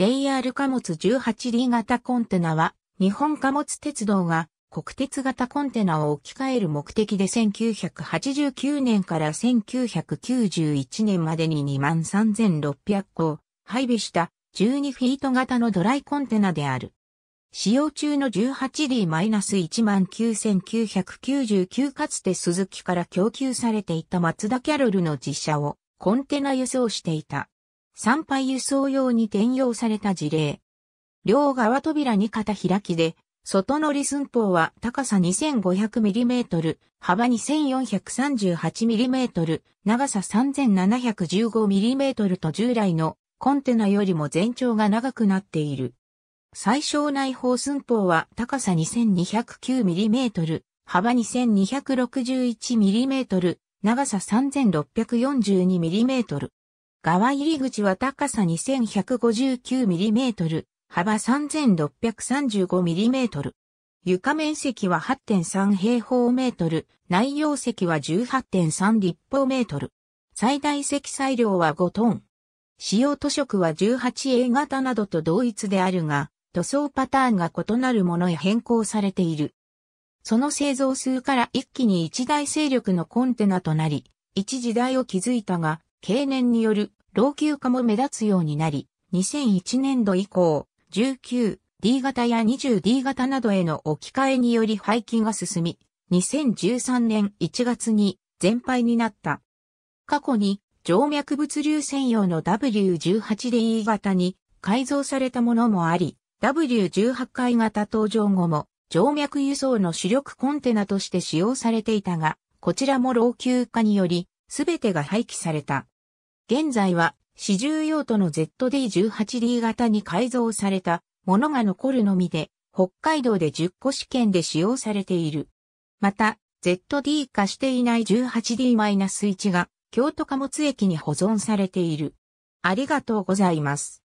JR 貨物 18D 型コンテナは、日本貨物鉄道が国鉄型コンテナを置き換える目的で1989年から1991年までに23,600個を配備した12フィート型のドライコンテナである。使用中の 18D-19999 かつて鈴木から供給されていた松田キャロルの実車をコンテナ輸送していた。参拝輸送用に転用された事例。両側扉に肩開きで、外乗り寸法は高さ 2500mm、幅 2438mm、長さ 3715mm と従来のコンテナよりも全長が長くなっている。最小内包寸法は高さ 2209mm、幅 2261mm、長さ 3642mm、側入り口は高さ 2159mm、幅 3635mm。床面積は8.3平方メートル、内容積は18.3立方メートル。最大積載量は5トン。使用塗色は 18A 型などと同一であるが、塗装パターンが異なるものへ変更されている。その製造数から一気に一大勢力のコンテナとなり、一時代を築いたが、経年による老朽化も目立つようになり、2001年度以降、19D 型や 20D 型などへの置き換えにより廃棄が進み、2013年1月に全廃になった。過去に静脈物流専用の W18D 型に改造されたものもあり、W18 回型登場後も静脈輸送の主力コンテナとして使用されていたが、こちらも老朽化によりすべてが廃棄された。現在は、四重用途の ZD18D 型に改造されたものが残るのみで、北海道で10個試験で使用されている。また、ZD 化していない 18D-1 が京都貨物駅に保存されている。ありがとうございます。